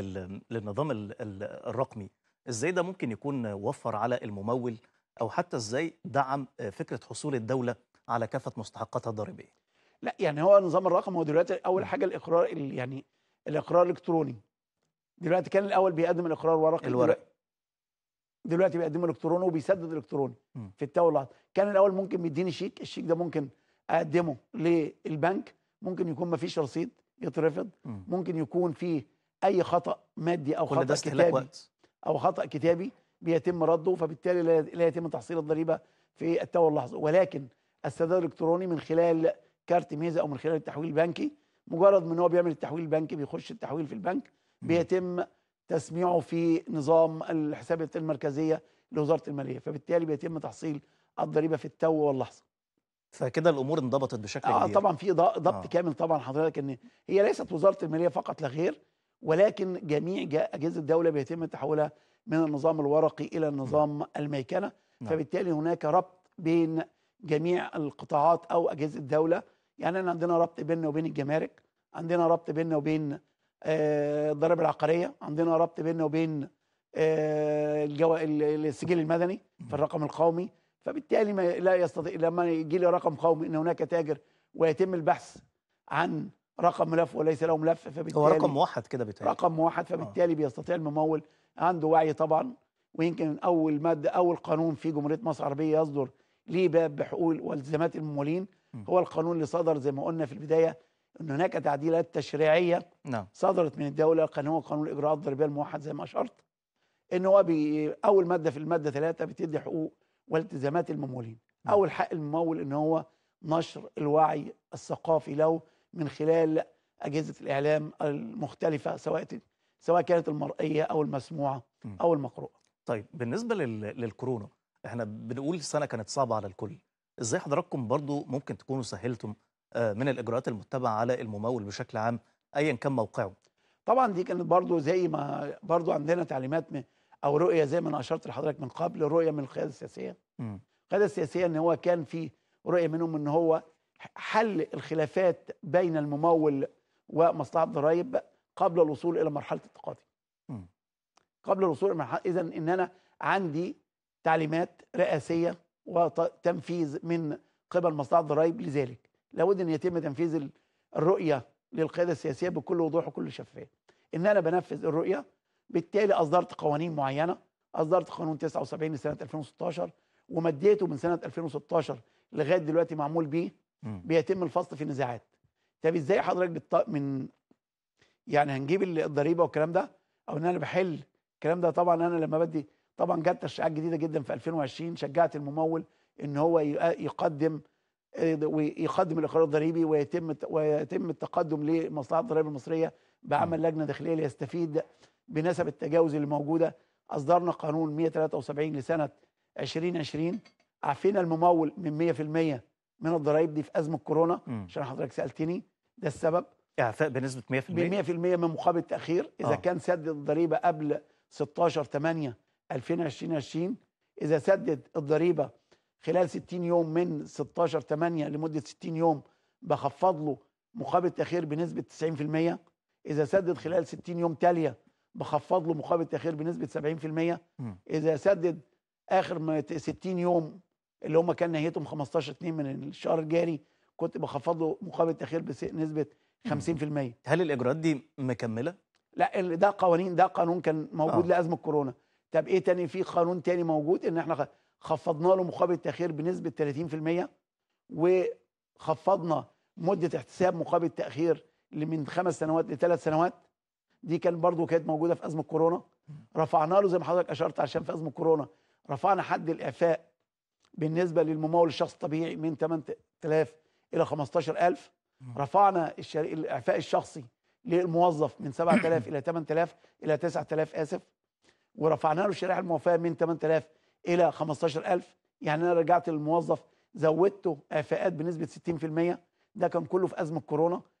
للنظام الرقمي ازاي ده ممكن يكون وفر على الممول او حتى ازاي دعم فكره حصول الدوله على كافه مستحقاتها الضريبيه لا يعني هو النظام الرقمي هو دلوقتي اول نعم. حاجه الاقرار يعني الاقرار الالكتروني دلوقتي كان الاول بيقدم الاقرار ورقي الورق دلوقتي بيقدم الكتروني وبيسدد الكتروني في التوقيت كان الاول ممكن بيديني شيك الشيك ده ممكن اقدمه للبنك ممكن يكون ما فيش رصيد يترفض ممكن يكون فيه اي خطا مادي او خطا كتابي وقت. او خطا كتابي بيتم رده فبالتالي لا يتم تحصيل الضريبه في التو اللحظه ولكن السداد الالكتروني من خلال كارت ميزه او من خلال التحويل البنكي مجرد من هو بيعمل التحويل البنكي بيخش التحويل في البنك بيتم تسميعه في نظام الحسابات المركزيه لوزاره الماليه فبالتالي بيتم تحصيل الضريبه في التو واللحظه فكده الامور انضبطت بشكل آه كبير طبعا في ضبط آه. كامل طبعا حضرتك ان هي ليست وزاره الماليه فقط لا غير ولكن جميع أجهزة الدولة بيتم تحولها من النظام الورقي إلى النظام نعم. الميكنة نعم. فبالتالي هناك ربط بين جميع القطاعات أو أجهزة الدولة يعني أنا عندنا ربط بيننا وبين الجمارك عندنا ربط بيننا وبين آه، الضرائب العقارية عندنا ربط بيننا وبين آه، الجو... السجل المدني في نعم. الرقم القومي فبالتالي ما لا يستطيع لما يجي لي رقم قومي ان هناك تاجر ويتم البحث عن رقم ملف وليس له ملف فبالتالي هو رقم موحد كده بيتهيألي رقم موحد فبالتالي أوه. بيستطيع الممول عنده وعي طبعا ويمكن اول ماده اول قانون في جمهوريه مصر العربيه يصدر ليه باب بحقوق والتزامات الممولين هو القانون اللي صدر زي ما قلنا في البدايه ان هناك تعديلات تشريعيه نعم. صدرت من الدوله كان هو قانون الاجراءات الضريبيه الموحد زي ما اشرت ان هو بي اول ماده في الماده ثلاثة بتدي حقوق والتزامات الممولين نعم. اول حق الممول ان هو نشر الوعي الثقافي له من خلال أجهزة الإعلام المختلفة سواء سواء كانت المرئية أو المسموعة أو المقروءة طيب بالنسبة للكورونا احنا بنقول السنة كانت صعبة على الكل ازاي حضراتكم برضو ممكن تكونوا سهلتم آه، من الإجراءات المتبعة على الممول بشكل عام أيا كان موقعه طبعا دي كانت برضو زي ما برضو عندنا تعليمات أو رؤية زي ما أنا أشرت لحضرتك من قبل رؤية من القيادة السياسية القيادة السياسية إن هو كان في رؤية منهم إن هو حل الخلافات بين الممول ومصلحه الضرائب قبل الوصول الى مرحله التقاضي قبل الوصول الى مرحله اذا ان انا عندي تعليمات رئاسيه وتنفيذ من قبل مصلحه الضرائب لذلك لابد ان يتم تنفيذ الرؤيه للقياده السياسيه بكل وضوح وكل شفافيه ان انا بنفذ الرؤيه بالتالي اصدرت قوانين معينه اصدرت قانون 79 لسنه 2016 ومديته من سنه 2016 لغايه دلوقتي معمول بيه بيتم الفصل في النزاعات طب ازاي حضرتك بتط... من يعني هنجيب الضريبه والكلام ده او ان انا بحل الكلام ده طبعا انا لما بدي طبعا جت تشريعات جديده جدا في 2020 شجعت الممول ان هو يقدم آه، ويقدم الاقرار الضريبي ويتم ويتم التقدم لمصلحه الضرائب المصريه بعمل لجنه داخليه ليستفيد بنسب التجاوز اللي موجوده اصدرنا قانون 173 لسنه 2020 عفينا الممول من 100% من الضرائب دي في ازمه كورونا عشان حضرتك سالتني ده السبب اعفاء بنسبه 100% ب 100% من مقابل التاخير اذا آه. كان سدد الضريبه قبل 16 8 2020 اذا سدد الضريبه خلال 60 يوم من 16 8 لمده 60 يوم بخفض له مقابل التاخير بنسبه 90% اذا سدد خلال 60 يوم تاليه بخفض له مقابل التاخير بنسبه 70% اذا سدد اخر 60 يوم اللي هم كان نهايتهم 15 2 من الشهر الجاري كنت بخفض له مقابل التاخير بنسبه 50% هل الاجراءات دي مكمله؟ لا ده قوانين ده قانون كان موجود آه. لازمه كورونا طب ايه تاني في قانون تاني موجود ان احنا خفضنا له مقابل التاخير بنسبه 30% وخفضنا مده احتساب مقابل التاخير من خمس سنوات لثلاث سنوات دي كان برضو كانت موجوده في ازمه كورونا رفعنا له زي ما حضرتك اشرت عشان في ازمه كورونا رفعنا حد الاعفاء بالنسبه للممول الشخص الطبيعي من 8000 الى 15000 رفعنا الاعفاء الشخصي للموظف من 7000 الى 8000 الى 9000 اسف ورفعنا له الشريحه الموفاه من 8000 الى 15000 يعني انا رجعت للموظف زودته اعفاءات بنسبه 60% ده كان كله في ازمه كورونا